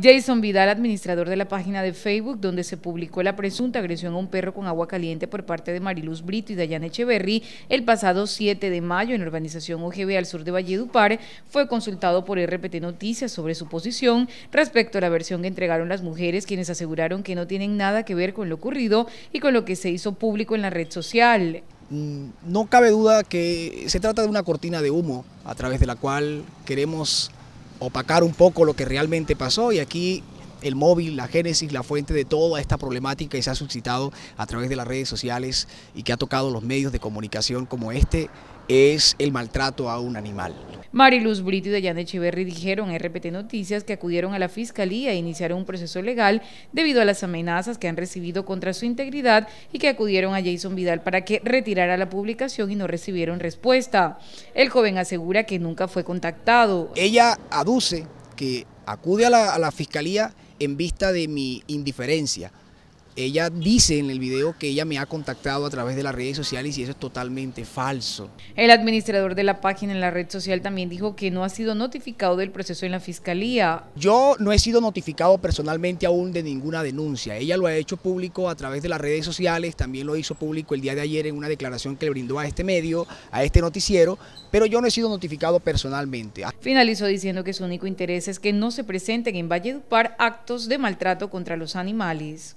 Jason Vidal, administrador de la página de Facebook, donde se publicó la presunta agresión a un perro con agua caliente por parte de Mariluz Brito y Dayane Echeverry el pasado 7 de mayo en la organización OGB al sur de Valledupar, fue consultado por RPT Noticias sobre su posición respecto a la versión que entregaron las mujeres, quienes aseguraron que no tienen nada que ver con lo ocurrido y con lo que se hizo público en la red social. Mm, no cabe duda que se trata de una cortina de humo a través de la cual queremos opacar un poco lo que realmente pasó y aquí el móvil, la génesis, la fuente de toda esta problemática que se ha suscitado a través de las redes sociales y que ha tocado los medios de comunicación como este es el maltrato a un animal. Mariluz Brito y Dayane echeverri dijeron en RPT Noticias que acudieron a la Fiscalía e iniciaron un proceso legal debido a las amenazas que han recibido contra su integridad y que acudieron a Jason Vidal para que retirara la publicación y no recibieron respuesta. El joven asegura que nunca fue contactado. Ella aduce que acude a la Fiscalía en vista de mi indiferencia ella dice en el video que ella me ha contactado a través de las redes sociales y eso es totalmente falso. El administrador de la página en la red social también dijo que no ha sido notificado del proceso en la fiscalía. Yo no he sido notificado personalmente aún de ninguna denuncia. Ella lo ha hecho público a través de las redes sociales, también lo hizo público el día de ayer en una declaración que le brindó a este medio, a este noticiero, pero yo no he sido notificado personalmente. Finalizó diciendo que su único interés es que no se presenten en Valledupar actos de maltrato contra los animales.